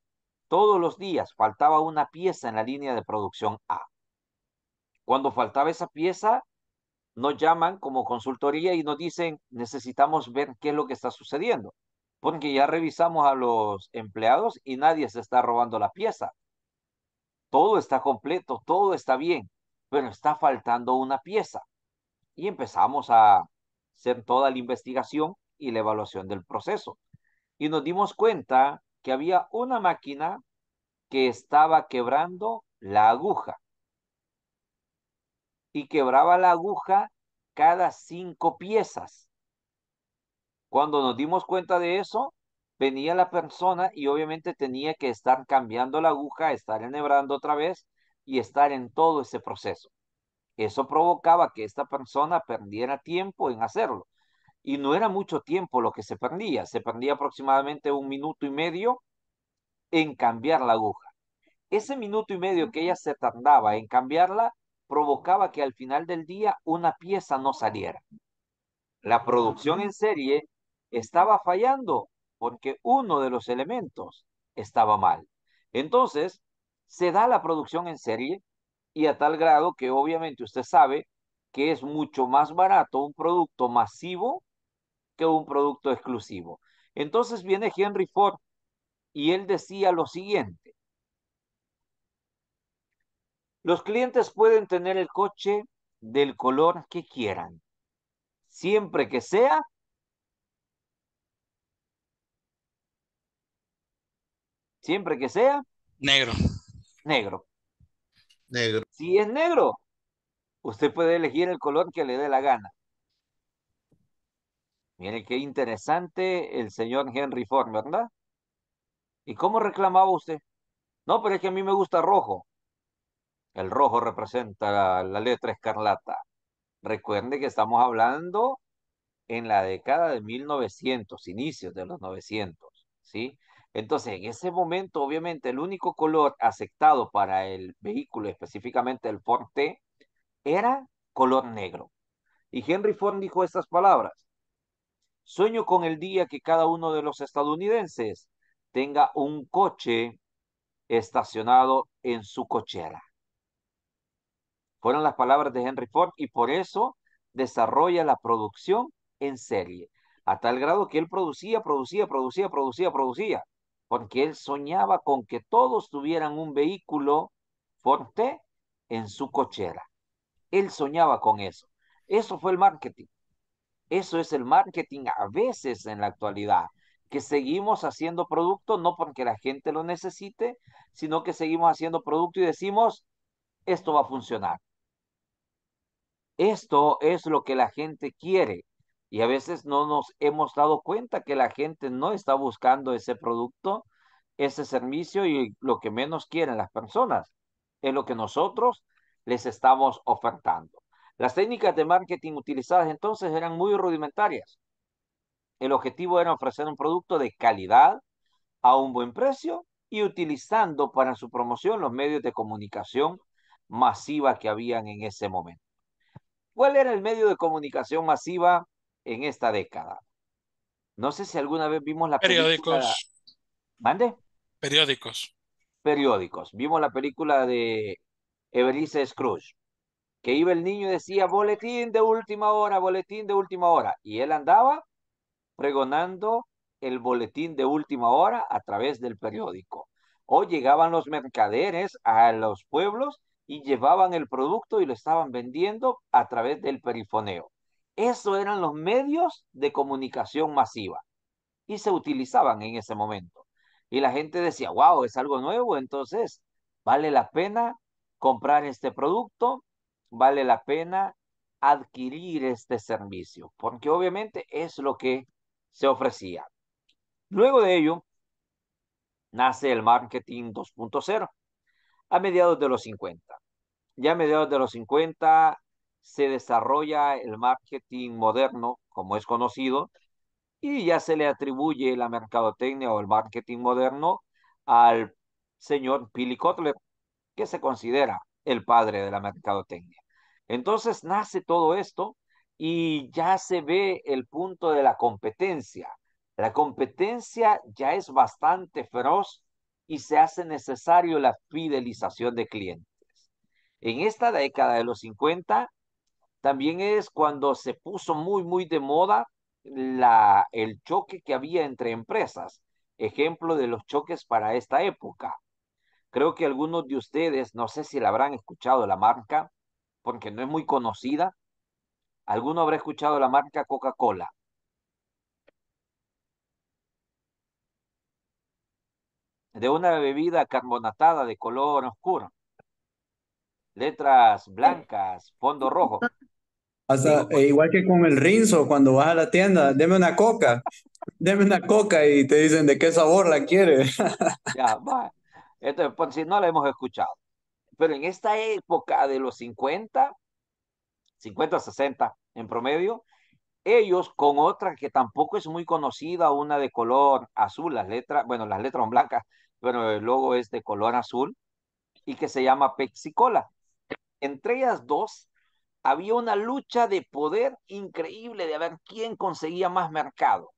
Todos los días faltaba una pieza en la línea de producción A. Cuando faltaba esa pieza, nos llaman como consultoría y nos dicen, necesitamos ver qué es lo que está sucediendo, porque ya revisamos a los empleados y nadie se está robando la pieza. Todo está completo, todo está bien, pero está faltando una pieza. Y empezamos a hacer toda la investigación y la evaluación del proceso. Y nos dimos cuenta que había una máquina que estaba quebrando la aguja. Y quebraba la aguja cada cinco piezas. Cuando nos dimos cuenta de eso, venía la persona y obviamente tenía que estar cambiando la aguja, estar enhebrando otra vez y estar en todo ese proceso. Eso provocaba que esta persona perdiera tiempo en hacerlo. Y no era mucho tiempo lo que se perdía. Se perdía aproximadamente un minuto y medio en cambiar la aguja. Ese minuto y medio que ella se tardaba en cambiarla provocaba que al final del día una pieza no saliera. La producción en serie estaba fallando porque uno de los elementos estaba mal. Entonces, se da la producción en serie, y a tal grado que obviamente usted sabe que es mucho más barato un producto masivo que un producto exclusivo. Entonces viene Henry Ford y él decía lo siguiente. Los clientes pueden tener el coche del color que quieran, siempre que sea siempre que sea negro. Negro. Negro. Si es negro, usted puede elegir el color que le dé la gana. Mire qué interesante el señor Henry Ford, ¿verdad? ¿Y cómo reclamaba usted? No, pero es que a mí me gusta rojo. El rojo representa la, letra escarlata. Recuerde que estamos hablando en la década de 1900, inicios de los 900, ¿sí? Entonces, en ese momento, obviamente, el único color aceptado para el vehículo, específicamente el Ford T, era color negro. Y Henry Ford dijo estas palabras. Sueño con el día que cada uno de los estadounidenses tenga un coche estacionado en su cochera. Fueron las palabras de Henry Ford y por eso desarrolla la producción en serie, a tal grado que él producía, producía, producía, producía, producía porque él soñaba con que todos tuvieran un vehículo Forte en su cochera. Él soñaba con eso. Eso fue el marketing. Eso es el marketing a veces en la actualidad, que seguimos haciendo producto no porque la gente lo necesite, sino que seguimos haciendo producto y decimos, esto va a funcionar. Esto es lo que la gente quiere. Y a veces no nos hemos dado cuenta que la gente no está buscando ese producto, ese servicio y lo que menos quieren las personas es lo que nosotros les estamos ofertando. Las técnicas de marketing utilizadas entonces eran muy rudimentarias. El objetivo era ofrecer un producto de calidad a un buen precio y utilizando para su promoción los medios de comunicación masiva que habían en ese momento. ¿Cuál era el medio de comunicación masiva en esta década. No sé si alguna vez vimos la Periódicos. película. ¿Mande? Periódicos. Periódicos. Vimos la película de Evelice Scrooge, que iba el niño y decía boletín de última hora, boletín de última hora. Y él andaba pregonando el boletín de última hora a través del periódico. O llegaban los mercaderes a los pueblos y llevaban el producto y lo estaban vendiendo a través del perifoneo. Eso eran los medios de comunicación masiva y se utilizaban en ese momento. Y la gente decía, wow, es algo nuevo, entonces vale la pena comprar este producto, vale la pena adquirir este servicio, porque obviamente es lo que se ofrecía. Luego de ello, nace el marketing 2.0 a mediados de los 50. Ya a mediados de los 50 se desarrolla el marketing moderno, como es conocido, y ya se le atribuye la mercadotecnia o el marketing moderno al señor Pili Kotler, que se considera el padre de la mercadotecnia. Entonces nace todo esto y ya se ve el punto de la competencia. La competencia ya es bastante feroz y se hace necesario la fidelización de clientes. En esta década de los 50 también es cuando se puso muy, muy de moda la, el choque que había entre empresas. Ejemplo de los choques para esta época. Creo que algunos de ustedes, no sé si la habrán escuchado la marca, porque no es muy conocida. ¿Alguno habrá escuchado la marca Coca-Cola? De una bebida carbonatada de color oscuro letras blancas, fondo rojo. Eh, pues, igual que con el rinzo, cuando vas a la tienda, deme una coca, deme una coca y te dicen de qué sabor la quieres. ya, va. Entonces, pues, si no la hemos escuchado. Pero en esta época de los 50, 50, 60 en promedio, ellos con otra que tampoco es muy conocida, una de color azul, las letras, bueno, las letras son blancas, pero el logo es de color azul y que se llama Pepsi Cola entre ellas dos había una lucha de poder increíble de ver quién conseguía más mercado.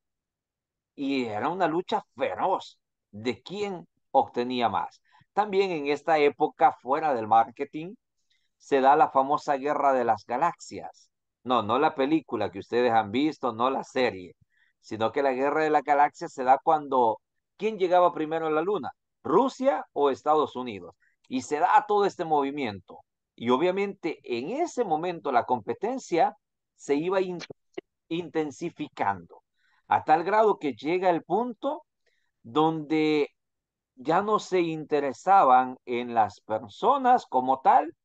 Y era una lucha feroz de quién obtenía más. También en esta época fuera del marketing se da la famosa guerra de las galaxias. No, no la película que ustedes han visto, no la serie, sino que la guerra de las galaxias se da cuando ¿quién llegaba primero a la luna? ¿Rusia o Estados Unidos? Y se da todo este movimiento. Y obviamente en ese momento la competencia se iba intensificando a tal grado que llega el punto donde ya no se interesaban en las personas como tal,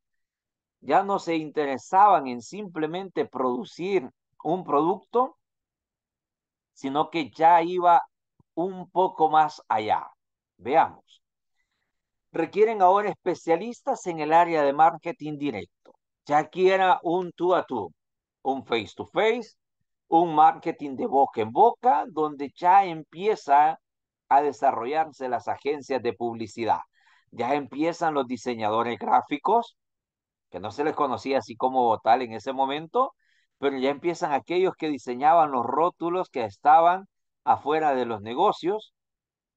ya no se interesaban en simplemente producir un producto, sino que ya iba un poco más allá. Veamos requieren ahora especialistas en el área de marketing directo. Ya quiera un tú a tú, un face to face, un marketing de boca en boca, donde ya empieza a desarrollarse las agencias de publicidad. Ya empiezan los diseñadores gráficos, que no se les conocía así como tal en ese momento, pero ya empiezan aquellos que diseñaban los rótulos que estaban afuera de los negocios,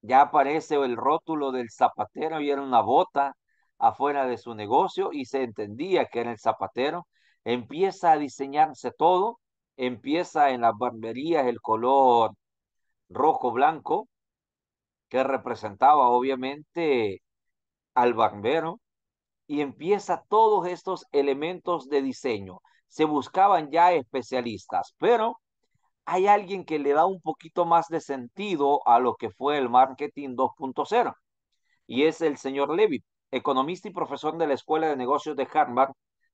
ya aparece el rótulo del zapatero y era una bota afuera de su negocio y se entendía que era el zapatero. Empieza a diseñarse todo, empieza en las barberías el color rojo-blanco, que representaba obviamente al barbero, y empieza todos estos elementos de diseño. Se buscaban ya especialistas, pero hay alguien que le da un poquito más de sentido a lo que fue el marketing 2.0 y es el señor Levitt, economista y profesor de la Escuela de Negocios de Harvard,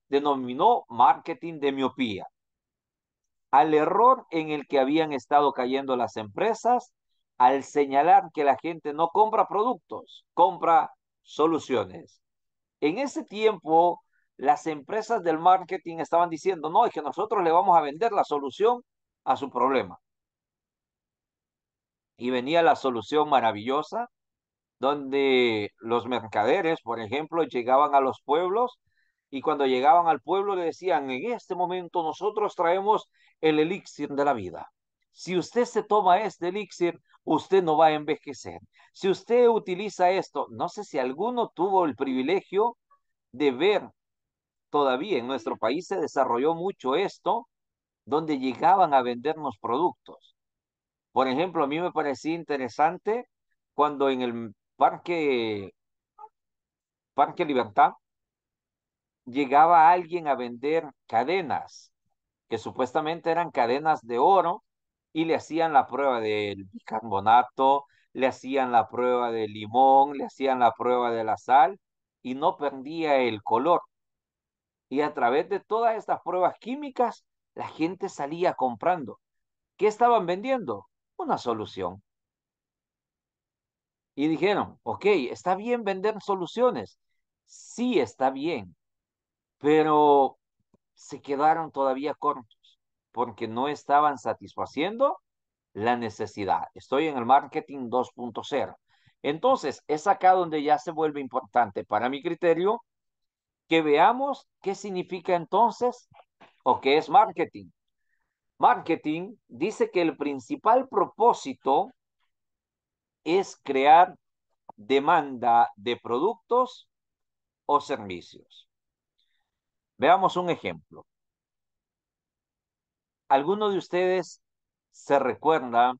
denominó marketing de miopía al error en el que habían estado cayendo las empresas al señalar que la gente no compra productos, compra soluciones. En ese tiempo, las empresas del marketing estaban diciendo, no, es que nosotros le vamos a vender la solución a su problema. Y venía la solución maravillosa, donde los mercaderes, por ejemplo, llegaban a los pueblos y cuando llegaban al pueblo le decían, en este momento nosotros traemos el elixir de la vida. Si usted se toma este elixir, usted no va a envejecer. Si usted utiliza esto, no sé si alguno tuvo el privilegio de ver, todavía en nuestro país se desarrolló mucho esto, donde llegaban a vendernos productos. Por ejemplo, a mí me parecía interesante cuando en el parque, parque Libertad llegaba alguien a vender cadenas, que supuestamente eran cadenas de oro, y le hacían la prueba del bicarbonato, le hacían la prueba del limón, le hacían la prueba de la sal, y no perdía el color. Y a través de todas estas pruebas químicas, la gente salía comprando. ¿Qué estaban vendiendo? Una solución. Y dijeron, ok, está bien vender soluciones. Sí, está bien. Pero se quedaron todavía cortos porque no estaban satisfaciendo la necesidad. Estoy en el marketing 2.0. Entonces, es acá donde ya se vuelve importante para mi criterio que veamos qué significa entonces o qué es marketing. Marketing dice que el principal propósito es crear demanda de productos o servicios. Veamos un ejemplo. ¿Alguno de ustedes se recuerda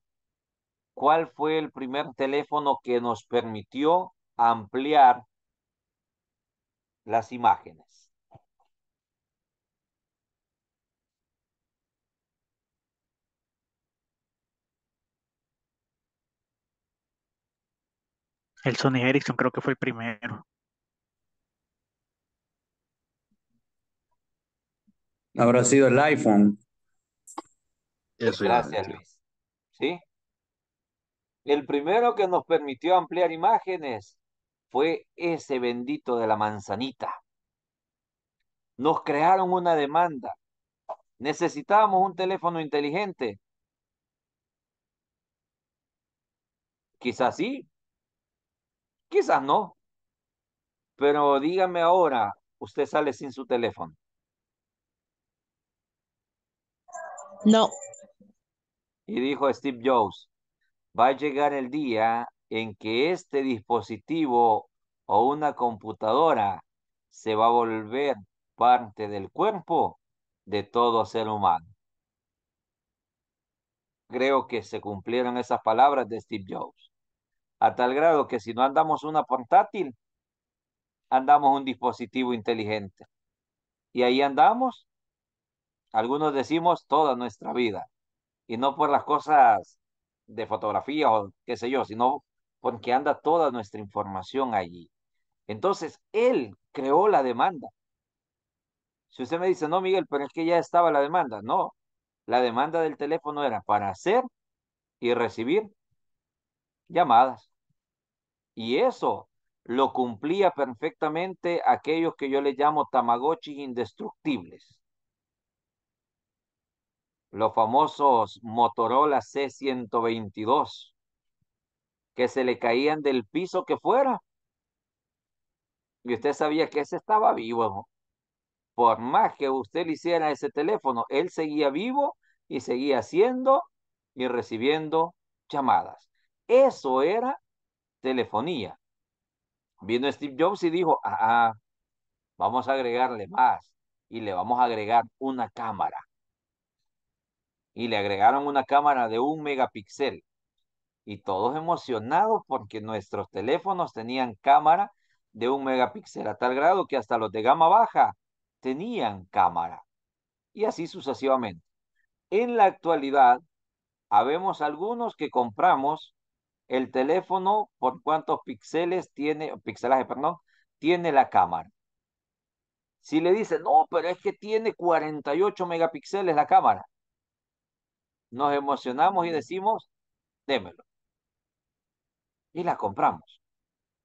cuál fue el primer teléfono que nos permitió ampliar las imágenes? El Sony Ericsson creo que fue el primero. Habrá sido el iPhone. Gracias, Luis. ¿Sí? El primero que nos permitió ampliar imágenes fue ese bendito de la manzanita. Nos crearon una demanda. Necesitábamos un teléfono inteligente. Quizás sí, Quizás no. Pero dígame ahora, usted sale sin su teléfono. No. Y dijo Steve Jobs, va a llegar el día en que este dispositivo o una computadora se va a volver parte del cuerpo de todo ser humano. Creo que se cumplieron esas palabras de Steve Jobs a tal grado que si no andamos una portátil, andamos un dispositivo inteligente. Y ahí andamos, algunos decimos, toda nuestra vida. Y no por las cosas de fotografía o qué sé yo, sino porque anda toda nuestra información allí. Entonces, él creó la demanda. Si usted me dice, no, Miguel, pero es que ya estaba la demanda. No, la demanda del teléfono era para hacer y recibir llamadas. Y eso lo cumplía perfectamente aquellos que yo le llamo tamagotchi indestructibles. Los famosos Motorola C122, que se le caían del piso que fuera. Y usted sabía que ese estaba vivo. Por más que usted le hiciera ese teléfono, él seguía vivo y seguía haciendo y recibiendo llamadas. Eso era telefonía. viendo Steve Jobs y dijo, ah, vamos a agregarle más y le vamos a agregar una cámara. Y le agregaron una cámara de un megapíxel. Y todos emocionados porque nuestros teléfonos tenían cámara de un megapíxel a tal grado que hasta los de gama baja tenían cámara. Y así sucesivamente. En la actualidad, habemos algunos que compramos el teléfono por cuántos píxeles tiene, pixelaje, perdón, tiene la cámara. Si le dice, no, pero es que tiene 48 megapíxeles la cámara. Nos emocionamos y decimos, démelo. Y la compramos.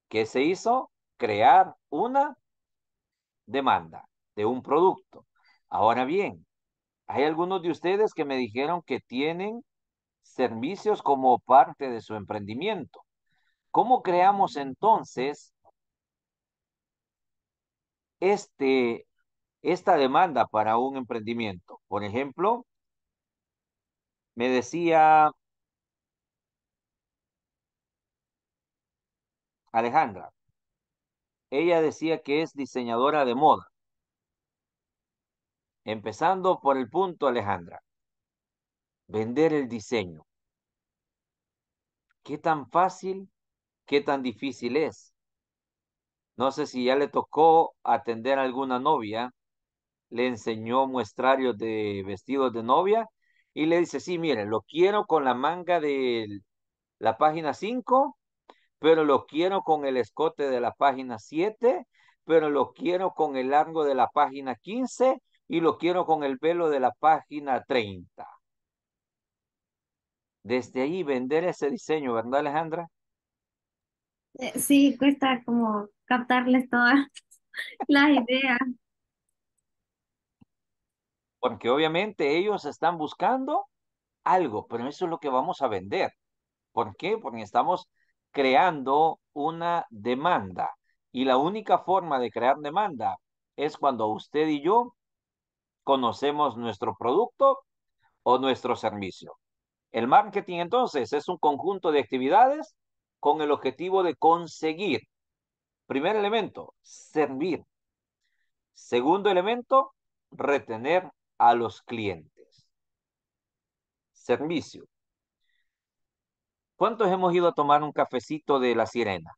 ¿Qué se hizo? Crear una demanda de un producto. Ahora bien, hay algunos de ustedes que me dijeron que tienen servicios como parte de su emprendimiento. ¿Cómo creamos entonces este, esta demanda para un emprendimiento? Por ejemplo, me decía Alejandra, ella decía que es diseñadora de moda. Empezando por el punto, Alejandra vender el diseño. ¿Qué tan fácil, qué tan difícil es? No sé si ya le tocó atender a alguna novia, le enseñó muestrarios de vestidos de novia y le dice, sí, mire, lo quiero con la manga de la página 5, pero lo quiero con el escote de la página 7, pero lo quiero con el largo de la página 15 y lo quiero con el pelo de la página 30 desde ahí vender ese diseño, ¿verdad Alejandra? Eh, sí, cuesta como captarles todas las ideas. Porque obviamente ellos están buscando algo, pero eso es lo que vamos a vender. ¿Por qué? Porque estamos creando una demanda. Y la única forma de crear demanda es cuando usted y yo conocemos nuestro producto o nuestro servicio. El marketing entonces es un conjunto de actividades con el objetivo de conseguir, primer elemento, servir. Segundo elemento, retener a los clientes. Servicio. ¿Cuántos hemos ido a tomar un cafecito de la sirena?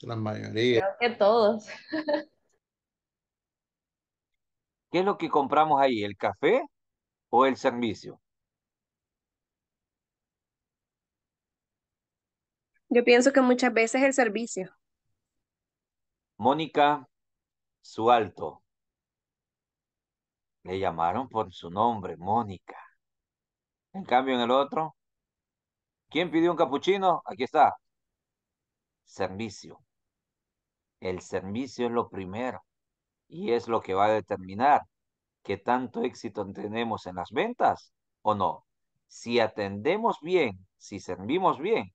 La mayoría. Creo que todos. ¿Qué es lo que compramos ahí? ¿El café o el servicio? Yo pienso que muchas veces el servicio. Mónica su alto Le llamaron por su nombre, Mónica. En cambio, en el otro, ¿quién pidió un capuchino? Aquí está. Servicio. El servicio es lo primero y es lo que va a determinar qué tanto éxito tenemos en las ventas o no. Si atendemos bien, si servimos bien,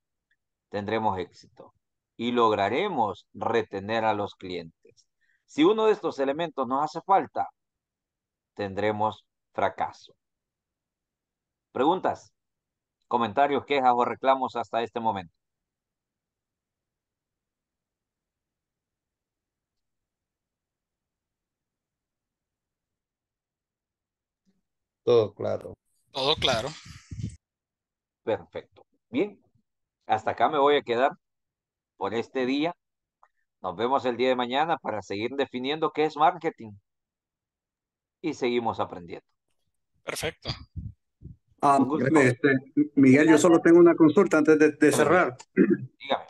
tendremos éxito y lograremos retener a los clientes. Si uno de estos elementos nos hace falta, tendremos fracaso. ¿Preguntas? comentarios, quejas o reclamos hasta este momento. Todo claro. Todo claro. Perfecto. Bien, hasta acá me voy a quedar por este día. Nos vemos el día de mañana para seguir definiendo qué es marketing. Y seguimos aprendiendo. Perfecto. Ah, este, Miguel, yo solo tengo una consulta antes de, cerrar. Dígame.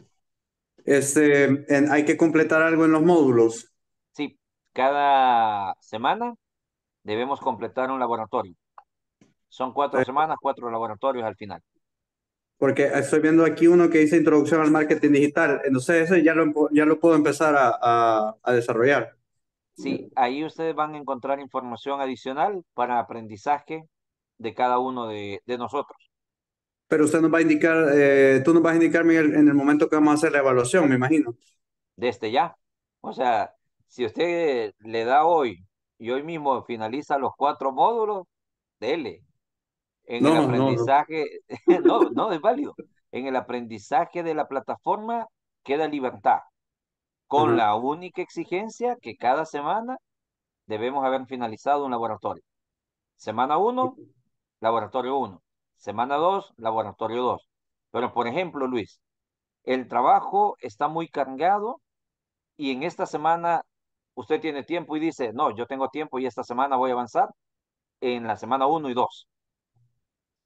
Este, hay que completar algo en los módulos. Sí, cada semana debemos completar un laboratorio. Son cuatro eh, semanas, cuatro laboratorios al final. Porque estoy viendo aquí uno que dice introducción al marketing digital. Entonces, ese ya lo, ya lo puedo empezar a, a, desarrollar. Sí, ahí ustedes van a encontrar información adicional para aprendizaje de cada uno de, de nosotros. Pero usted nos va a indicar, eh, tú nos vas a indicar, en el momento que vamos a hacer la evaluación, me imagino. Desde ya. O sea, si usted le da hoy y hoy mismo finaliza los cuatro módulos, dele. En el aprendizaje, no, no. es válido. En el aprendizaje de la plataforma queda libertad, con la única exigencia que cada semana debemos haber finalizado un laboratorio. Semana uno, laboratorio uno. Semana dos, laboratorio dos. Pero, por ejemplo, Luis, el trabajo está muy cargado y en esta semana usted tiene tiempo y dice, no, yo tengo tiempo y esta semana voy a avanzar en la semana 1 y 2.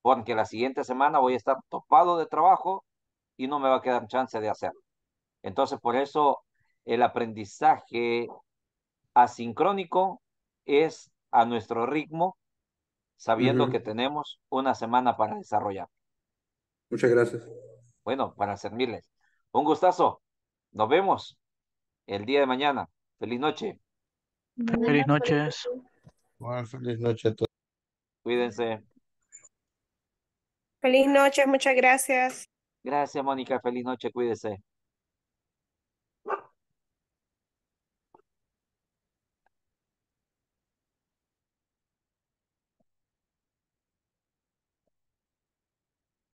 Porque la siguiente semana voy a estar topado de trabajo y no me va a quedar chance de hacerlo. Entonces, por eso el aprendizaje asincrónico es a nuestro ritmo, sabiendo que tenemos una semana para desarrollar. Muchas gracias. Bueno, para servirles. Un gustazo. Nos vemos el día de mañana. Feliz noche. Feliz noches. feliz noche a todos. Cuídense. Feliz noche, muchas gracias. Gracias, Mónica. Feliz noche, cuídese.